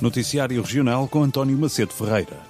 Noticiário Regional com António Macedo Ferreira.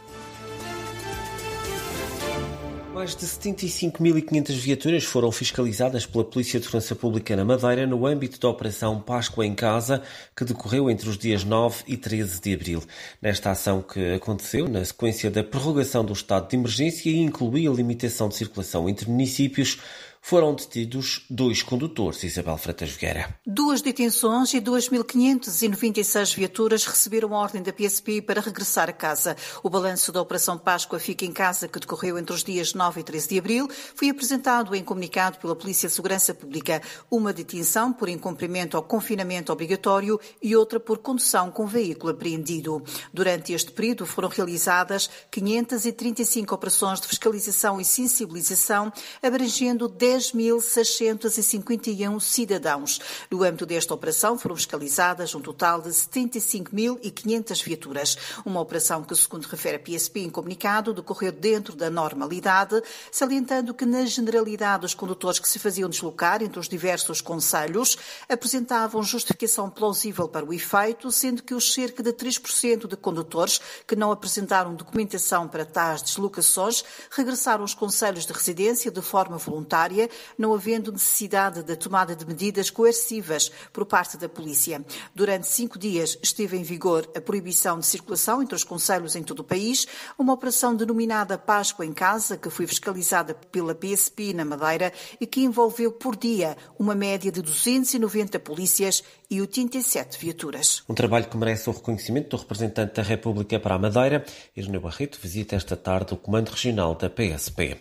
Mais de 75.500 viaturas foram fiscalizadas pela Polícia de França Pública na Madeira no âmbito da Operação Páscoa em Casa, que decorreu entre os dias 9 e 13 de abril. Nesta ação que aconteceu na sequência da prorrogação do estado de emergência e incluía a limitação de circulação entre municípios, foram detidos dois condutores, Isabel Freitas Vieira. Duas detenções e 2.596 viaturas receberam a ordem da PSP para regressar a casa. O balanço da Operação Páscoa Fica em Casa, que decorreu entre os dias 9 e 13 de abril, foi apresentado em comunicado pela Polícia de Segurança Pública. Uma detenção por incumprimento ao confinamento obrigatório e outra por condução com veículo apreendido. Durante este período foram realizadas 535 operações de fiscalização e sensibilização, abrangendo 10 10.651 cidadãos. No âmbito desta operação foram fiscalizadas um total de 75.500 viaturas. Uma operação que, segundo refere a PSP em comunicado, decorreu dentro da normalidade, salientando que, na generalidade, os condutores que se faziam deslocar entre os diversos conselhos apresentavam justificação plausível para o efeito, sendo que os cerca de 3% de condutores que não apresentaram documentação para tais deslocações regressaram aos conselhos de residência de forma voluntária área, não havendo necessidade da tomada de medidas coercivas por parte da polícia. Durante cinco dias esteve em vigor a proibição de circulação entre os conselhos em todo o país, uma operação denominada Páscoa em Casa, que foi fiscalizada pela PSP na Madeira e que envolveu por dia uma média de 290 polícias e 87 viaturas. Um trabalho que merece o reconhecimento do representante da República para a Madeira. Irneu Barreto visita esta tarde o Comando Regional da PSP.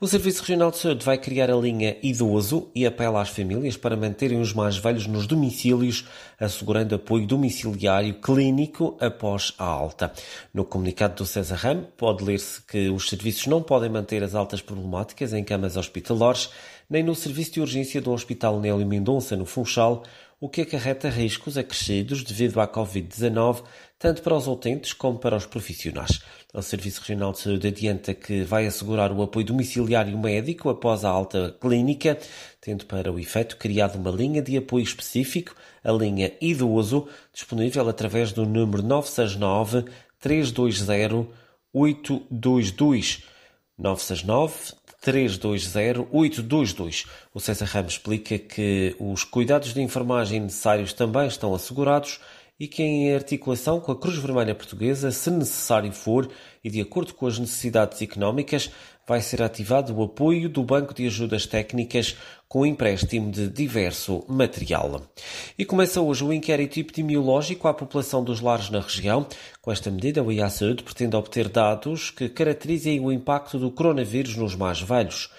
O Serviço Regional de Saúde vai criar a linha Idoso e apela às famílias para manterem os mais velhos nos domicílios, assegurando apoio domiciliário clínico após a alta. No comunicado do César Ram, pode ler-se que os serviços não podem manter as altas problemáticas em camas hospitalares, nem no serviço de urgência do Hospital Nélio Mendonça, no Funchal, o que acarreta riscos acrescidos devido à Covid-19, tanto para os utentes como para os profissionais. O Serviço Regional de Saúde adianta que vai assegurar o apoio domiciliário médico após a alta clínica, tendo para o efeito criado uma linha de apoio específico, a linha Idoso, disponível através do número 969 320 822. 969 320822. 822 O César Ramos explica que os cuidados de enfermagem necessários também estão assegurados e que, em articulação com a Cruz Vermelha Portuguesa, se necessário for e de acordo com as necessidades económicas, vai ser ativado o apoio do Banco de Ajudas Técnicas com empréstimo de diverso material. E começa hoje o inquérito epidemiológico à população dos lares na região. Com esta medida, o Saúde pretende obter dados que caracterizem o impacto do coronavírus nos mais velhos.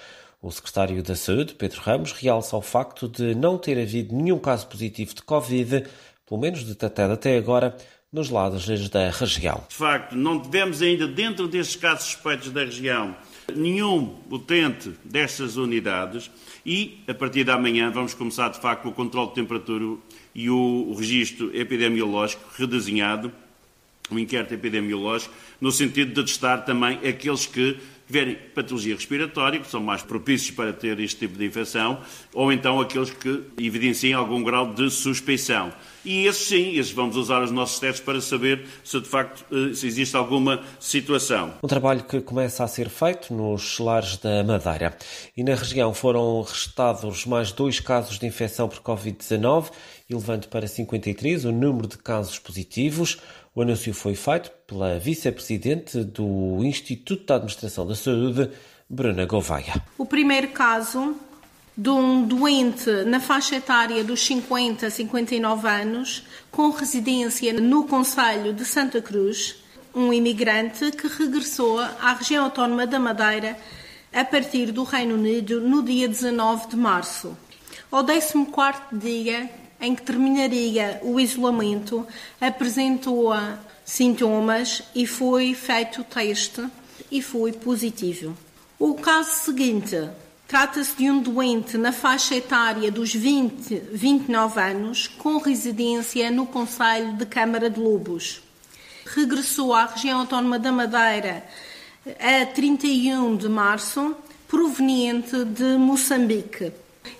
O secretário da Saúde, Pedro Ramos, realça o facto de não ter havido nenhum caso positivo de Covid pelo menos detectada até agora, nos lados da região. De facto, não tivemos ainda, dentro destes casos suspeitos da região, nenhum utente destas unidades e, a partir de amanhã vamos começar, de facto, o controle de temperatura e o registro epidemiológico redesenhado o inquérito epidemiológico, no sentido de testar também aqueles que tiverem patologia respiratória, que são mais propícios para ter este tipo de infecção, ou então aqueles que evidenciem algum grau de suspeição. E esses sim, esses vamos usar os nossos testes para saber se de facto eh, se existe alguma situação. Um trabalho que começa a ser feito nos lares da Madeira. E na região foram registados mais dois casos de infecção por Covid-19, elevando para 53 o número de casos positivos. O anúncio foi feito pela vice-presidente do Instituto de Administração da Saúde, Bruna Gouveia. O primeiro caso de um doente na faixa etária dos 50 a 59 anos, com residência no Conselho de Santa Cruz, um imigrante que regressou à região autónoma da Madeira a partir do Reino Unido no dia 19 de março. Ao 14 dia em que terminaria o isolamento, apresentou sintomas e foi feito o teste e foi positivo. O caso seguinte trata-se de um doente na faixa etária dos 20, 29 anos, com residência no Conselho de Câmara de Lobos. Regressou à região autónoma da Madeira eh, a 31 de março, proveniente de Moçambique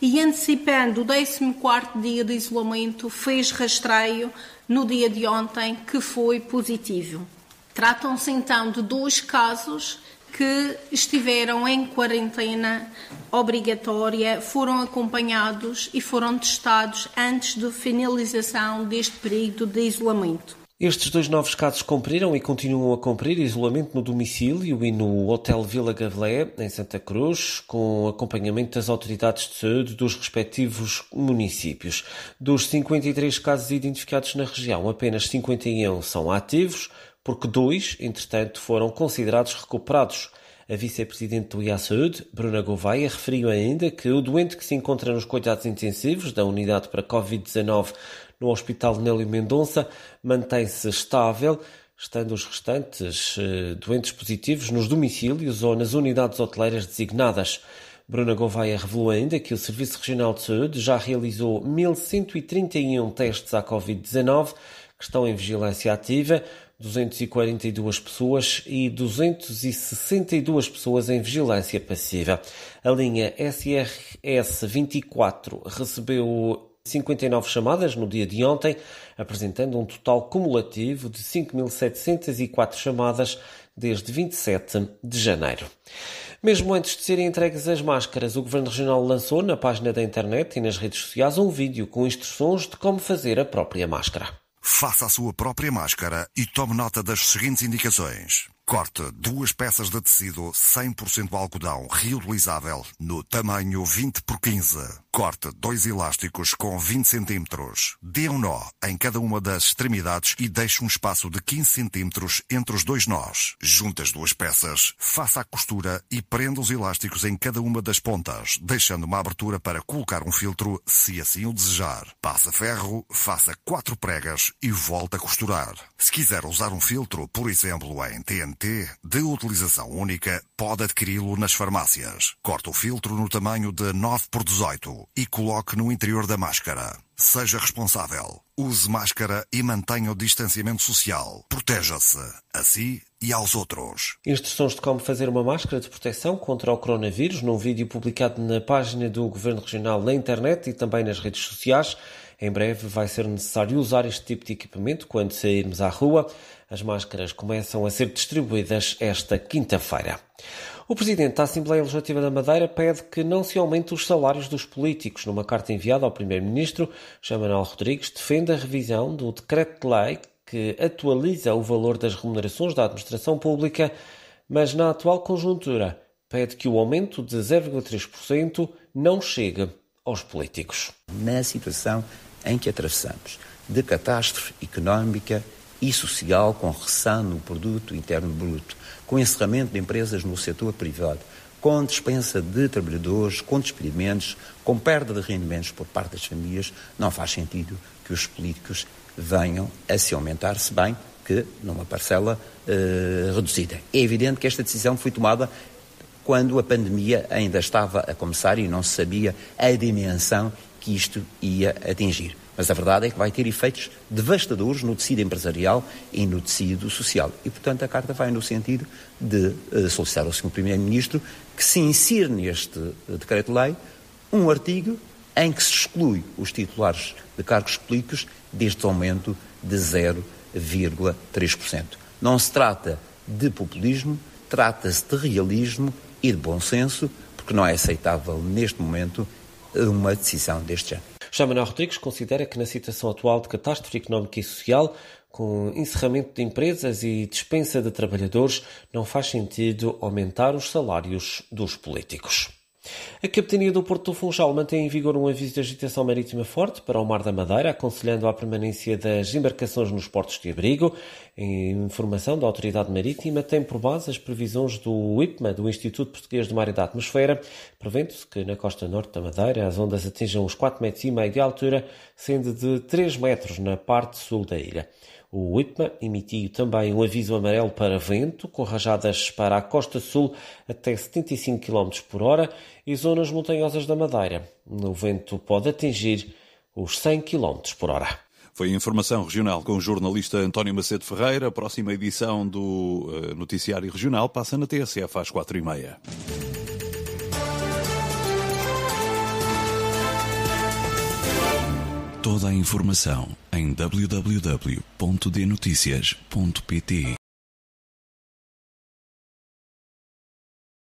e antecipando o 14 dia de isolamento, fez rastreio no dia de ontem que foi positivo. Tratam-se então de dois casos que estiveram em quarentena obrigatória, foram acompanhados e foram testados antes da finalização deste período de isolamento. Estes dois novos casos cumpriram e continuam a cumprir isolamento no domicílio e no Hotel Vila Gavelé, em Santa Cruz, com acompanhamento das autoridades de saúde dos respectivos municípios. Dos 53 casos identificados na região, apenas 51 são ativos, porque dois, entretanto, foram considerados recuperados. A vice-presidente do Saúde, Bruna Gouveia, referiu ainda que o doente que se encontra nos cuidados intensivos da unidade para Covid-19 no Hospital Nélio Mendonça mantém-se estável, estando os restantes eh, doentes positivos nos domicílios ou nas unidades hoteleiras designadas. Bruna Gouveia revelou ainda que o Serviço Regional de Saúde já realizou 1.131 testes à Covid-19 que estão em vigilância ativa, 242 pessoas e 262 pessoas em vigilância passiva. A linha SRS 24 recebeu 59 chamadas no dia de ontem, apresentando um total cumulativo de 5.704 chamadas desde 27 de janeiro. Mesmo antes de serem entregues as máscaras, o Governo Regional lançou na página da internet e nas redes sociais um vídeo com instruções de como fazer a própria máscara. Faça a sua própria máscara e tome nota das seguintes indicações. Corte duas peças de tecido 100% algodão reutilizável no tamanho 20 por 15. Corte dois elásticos com 20 cm. Dê um nó em cada uma das extremidades e deixe um espaço de 15 cm entre os dois nós. Junte as duas peças, faça a costura e prenda os elásticos em cada uma das pontas, deixando uma abertura para colocar um filtro se assim o desejar. Passa ferro, faça quatro pregas e volta a costurar. Se quiser usar um filtro, por exemplo, em TNT, de utilização única pode adquiri-lo nas farmácias. Corte o filtro no tamanho de 9 por 18 e coloque no interior da máscara. Seja responsável. Use máscara e mantenha o distanciamento social. Proteja-se a si e aos outros. Instruções de como fazer uma máscara de proteção contra o coronavírus num vídeo publicado na página do Governo Regional na internet e também nas redes sociais. Em breve vai ser necessário usar este tipo de equipamento quando sairmos à rua. As máscaras começam a ser distribuídas esta quinta-feira. O Presidente da Assembleia Legislativa da Madeira pede que não se aumente os salários dos políticos. Numa carta enviada ao Primeiro-Ministro, Jamanal Rodrigues defende a revisão do decreto-lei que atualiza o valor das remunerações da administração pública, mas na atual conjuntura pede que o aumento de 0,3% não chegue aos políticos. Na situação em que atravessamos, de catástrofe económica e social, com recessão no produto interno bruto, com encerramento de empresas no setor privado, com dispensa de trabalhadores, com despedimentos, com perda de rendimentos por parte das famílias, não faz sentido que os políticos venham a se aumentar, se bem que numa parcela eh, reduzida. É evidente que esta decisão foi tomada quando a pandemia ainda estava a começar e não se sabia a dimensão que isto ia atingir. Mas a verdade é que vai ter efeitos devastadores no tecido empresarial e no tecido social. E, portanto, a carta vai no sentido de eh, solicitar ao Sr. Primeiro-Ministro que se insira neste eh, decreto-lei um artigo em que se exclui os titulares de cargos públicos deste aumento de 0,3%. Não se trata de populismo, trata-se de realismo e de bom senso, porque não é aceitável neste momento uma decisão deste género. Já Manuel Rodrigues considera que na situação atual de catástrofe económica e social, com encerramento de empresas e dispensa de trabalhadores, não faz sentido aumentar os salários dos políticos. A Capitania do Porto do Funchal mantém em vigor um aviso de agitação marítima forte para o Mar da Madeira, aconselhando a permanência das embarcações nos portos de abrigo. Em informação da Autoridade Marítima, tem por base as previsões do IPMA, do Instituto Português do Mar e da Atmosfera, prevendo-se que na costa norte da Madeira as ondas atinjam os 4,5 metros de altura, sendo de 3 metros na parte sul da ilha. O IPMA emitiu também um aviso amarelo para vento, com rajadas para a costa sul até 75 km por hora e zonas montanhosas da Madeira. O vento pode atingir os 100 km por hora. Foi a informação regional com o jornalista António Macedo Ferreira. A próxima edição do eh, Noticiário Regional passa na TSF às quatro e meia. Toda a informação em www.dnoticias.pt